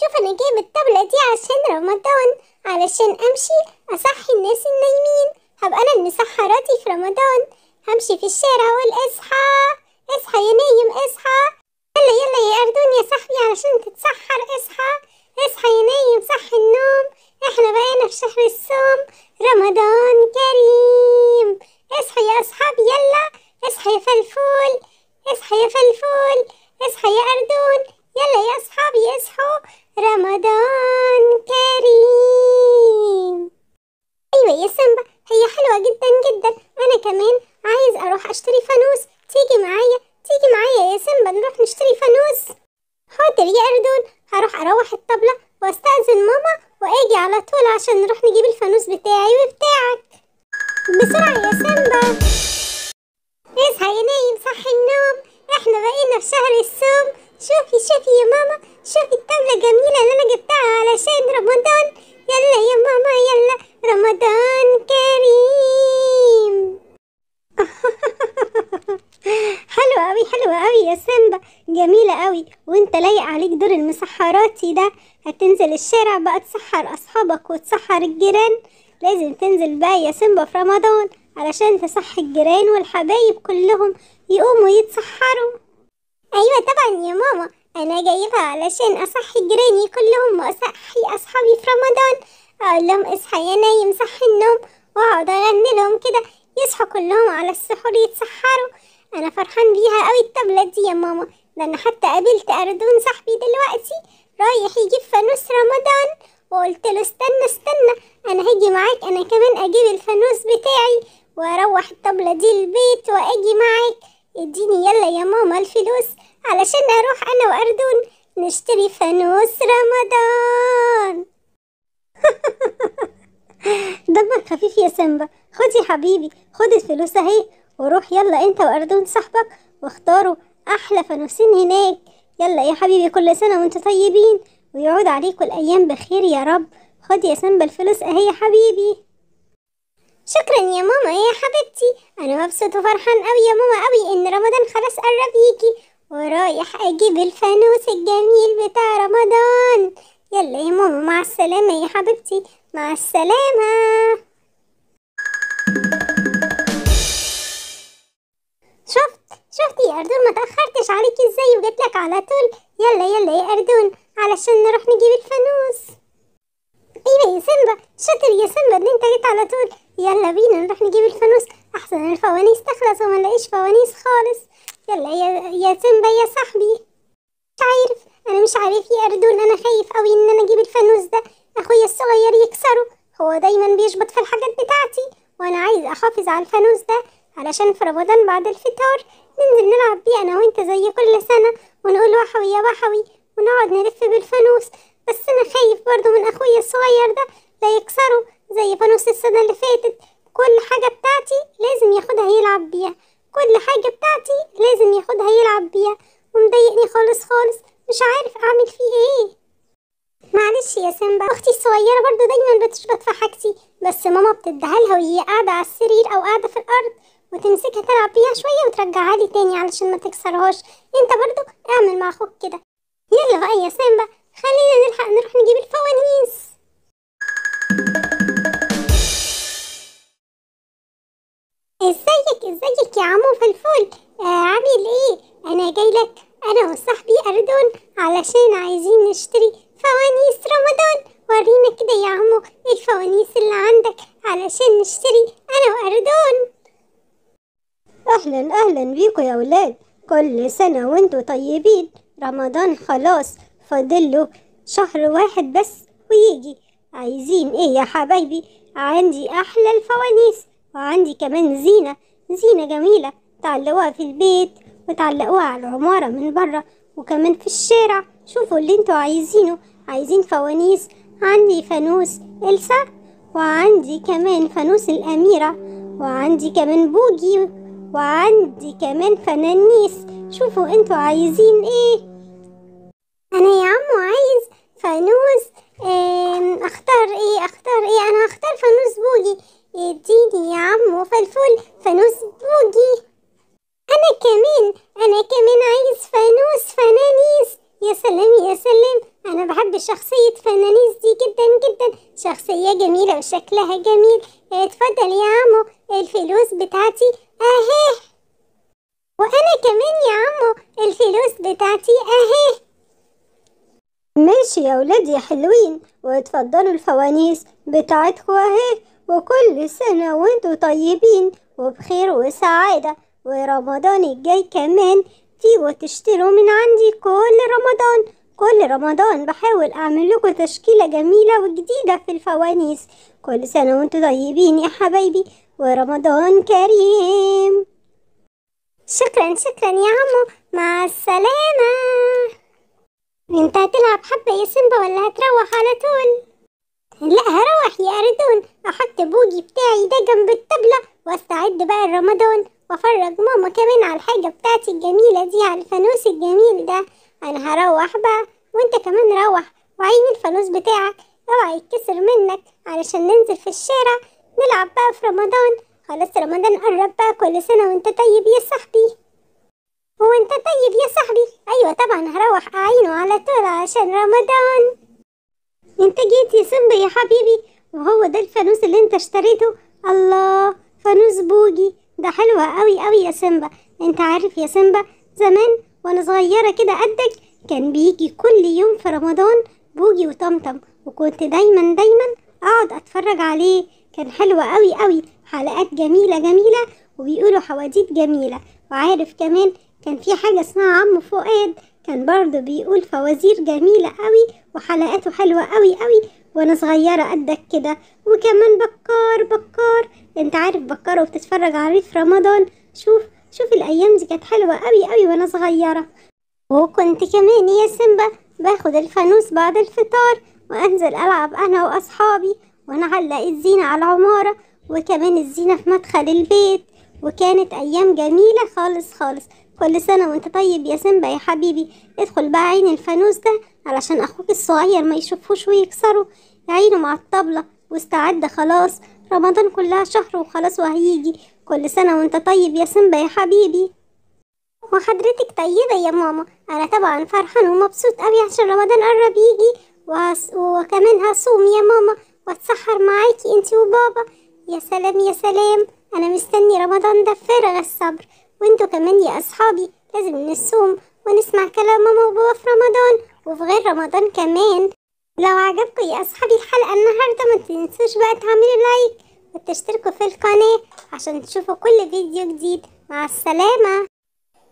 شوف انا جايب الطبلة دي عشان رمضان علشان امشي اصحي الناس النايمين هبقى انا المسحراتي في رمضان همشي في الشارع اقول اصحى اصحى يا نايم اصحى يلا يلا يا أردون يا صاحبي علشان تتسحر اصحى اصحى يا نايم صح النوم احنا بقينا في شهر الصوم رمضان كريم اصحى يا أصحابي يلا اصحى يا فلفول اصحى يا فلفول اصحى يا أردون يلا يا أصحابي اصحوا رمضان كريم أيوة يا سمبا هي حلوة جدا جدا أنا كمان عايز أروح أشتري فانوس تيجي معايا تيجي معايا يا سمبا نروح نشتري فانوس حاضر يا أردون هروح أروح الطبلة وأستأذن ماما وأجي على طول عشان نروح نجيب الفانوس بتاعي وبتاعك بسرعة يا انت لايق عليك دور المسحراتي ده هتنزل الشارع بقى تسحر اصحابك وتسحر الجيران لازم تنزل بقى يا سيمبا في رمضان علشان تصحي الجيران والحبايب كلهم يقوموا يتسحروا ايوه طبعا يا ماما انا جايبها علشان اصحي جيراني كلهم واصحي اصحابي في رمضان اقول لهم اصحى يا نايم صحي النوم واقعد اغني لهم كده يصحوا كلهم على السحور يتسحروا انا فرحان بيها قوي الطبله دي يا ماما ده انا حتى قابلت اردون صاحبي دلوقتي رايح يجيب فانوس رمضان وقلت له استنى استنى انا هاجي معاك انا كمان اجيب الفانوس بتاعي واروح الطبلة دي البيت واجي معاك اديني يلا يا ماما الفلوس علشان اروح انا واردون نشتري فانوس رمضان دمك خفيف يا سيمبا خدي حبيبي خدي الفلوس اهي وروح يلا انت واردون صاحبك واختاروا أحلى فانوسين هناك يلا يا حبيبي كل سنة وانتوا طيبين ويعود عليكم الأيام بخير يا رب خد يا سامبا الفلوس أهي يا حبيبي شكرا يا ماما يا حبيبتي أنا مبسوط وفرحان أوي يا ماما أوي إن رمضان خلاص قرب يجي ورايح أجيب الفانوس الجميل بتاع رمضان يلا يا ماما مع السلامة يا حبيبتي مع السلامة يا أردون ما تأخرتش عليك ازاي وجيت لك على طول يلا يلا يا أردون علشان نروح نجيب الفانوس ايوه يا سيمبا شاطر يا سيمبا ان انت جيت على طول يلا بينا نروح نجيب الفانوس احسن الفوانيس تخلص وما نلاقيش فوانيس خالص يلا يا يا سيمبا يا صاحبي مش عارف انا مش عارف يا أردون انا خايف قوي ان انا اجيب الفانوس ده اخويا الصغير يكسره هو دايما بيشبط في الحاجات بتاعتي وانا عايز احافظ على الفانوس ده علشان في رمضان بعد الفطار ننزل نلعب بيه أنا وأنت زي كل سنة ونقول وحوي يا وحوي ونقعد نلف بالفانوس بس أنا خايف برضه من أخويا الصغير ده لا يكسره زي فانوس السنة اللي فاتت كل حاجة بتاعتي لازم ياخدها يلعب بيها كل حاجة بتاعتي لازم ياخدها يلعب بيها ومضايقني خالص خالص مش عارف أعمل فيه إيه معلش يا سيمبا اختي الصغيره برضه دايما بتشبط في حاجتي بس ماما بتديها لها وهي قاعده على السرير او قاعده في الارض وتمسكها تلعب بيها شوية وترجعها لي تاني علشان ما تكسرهاش انت برضو اعمل مع اخوك كده يلا بقى يا سامبا خلينا نلحق نروح نجيب الفوانيس ازيك ازيك يا عمو فلفول آه عامل ايه انا جاي لك انا وصاحبي اردون علشان عايزين نشتري فوانيس رمضان ورينا كده يا عمو الفوانيس اللي عندك علشان نشتري انا واردون أهلا أهلا بيكم يا أولاد كل سنة وانتوا طيبين رمضان خلاص فاضله شهر واحد بس ويجي عايزين ايه يا حبايبي عندي أحلى الفوانيس وعندي كمان زينة زينة جميلة تعلقوها في البيت وتعلقوها على العمارة من بره وكمان في الشارع شوفوا اللي انتوا عايزينه عايزين فوانيس عندي فانوس إلسا وعندي كمان فانوس الأميرة وعندي كمان بوجي وعندي كمان فنانيس شوفوا انتوا عايزين ايه انا يا عمو عايز فانوس اه اختار ايه اختار ايه انا هختار فانوس بوجي اديني يا عمو فلفل فانوس بوجي انا كمان انا كمان عايز فانوس فنانيس يا سلام يا سلام انا بحب شخصية فنانيس دي جدا جدا شخصية جميلة وشكلها جميل اتفضل يا عمو الفلوس بتاعتي اهي وانا كمان يا عمو الفلوس بتاعتي اهي ماشي يا يا حلوين واتفضلوا الفوانيس بتاعتكم اهي وكل سنة وانتوا طيبين وبخير وسعادة ورمضان الجاي كمان حاجتي وتشتروا من عندي كل رمضان كل رمضان بحاول أعمل لكم تشكيلة جميلة وجديدة في الفوانيس كل سنة وانتم طيبين يا حبايبي ورمضان كريم شكرا شكرا يا عمو مع السلامة انت هتلعب حبة يا سيمبا ولا هتروح على طول لا هروح يا أردون أحط بوجي بتاعي ده جنب الطبلة واستعد بقى الرمضان وافرج ماما كمان على الحاجة بتاعتي الجميلة دي على الفانوس الجميل ده انا هروح بقى وانت كمان روح وعين الفانوس بتاعك اوعى يتكسر منك علشان ننزل في الشارع نلعب بقى في رمضان خلاص رمضان قرب بقى كل سنة وانت طيب يا صاحبي هو انت طيب يا صاحبي ايوه طبعا هروح اعينه على طول عشان رمضان انت جيت يا سمبا يا حبيبي وهو ده الفانوس اللي انت اشتريته الله فانوس بوجي ده حلوة قوي قوي يا سيمبا انت عارف يا سيمبا زمان وانا صغيرة كده قدك كان بيجي كل يوم في رمضان بوجي وطمطم وكنت دايما دايما اقعد اتفرج عليه كان حلو قوي قوي حلقات جميلة جميلة وبيقولوا حواديت جميلة وعارف كمان كان في حاجة اسمها عم فؤاد كان برضه بيقول فوازير جميلة قوي وحلقاته حلوة قوي قوي وانا صغيرة قدك كده وكمان بكار بكار انت عارف بكار وبتتفرج عليه في رمضان شوف شوف الايام دي كانت حلوة قوي قوي وانا صغيرة وكنت كمان يا سيمبا باخد الفانوس بعد الفطار وانزل العب انا واصحابي ونعلق الزينة على العمارة وكمان الزينة في مدخل البيت وكانت ايام جميلة خالص خالص كل سنة وانت طيب يا سيمبا يا حبيبي ادخل بقى عين الفانوس ده علشان اخوك الصغير ما يشوفوش ويكسره عينه مع الطبلة واستعد خلاص رمضان كلها شهر وخلاص وهيجي كل سنة وانت طيب يا سيمبا يا حبيبي وحضرتك طيبة يا ماما أنا طبعا فرحان ومبسوط أوي عشان رمضان قرب يجي وكمان هصوم يا ماما واتسحر معاكي انتي وبابا يا سلام يا سلام أنا مستني رمضان ده بفارغ الصبر وانتوا كمان يا اصحابي لازم نصوم ونسمع كلام ماما وبابا في رمضان وفي غير رمضان كمان لو عجبكم يا اصحابي الحلقه النهارده ما تنسوش بقى تعملوا لايك وتشتركوا في القناه عشان تشوفوا كل فيديو جديد مع السلامه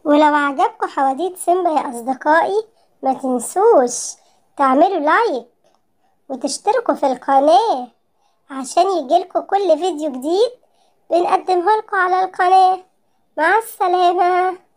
ولو عجبكم حواديت سيمبا يا اصدقائي ما تنسوش تعملوا لايك وتشتركوا في القناه عشان يجيلكوا كل فيديو جديد بنقدمه لكم على القناه مع السلامة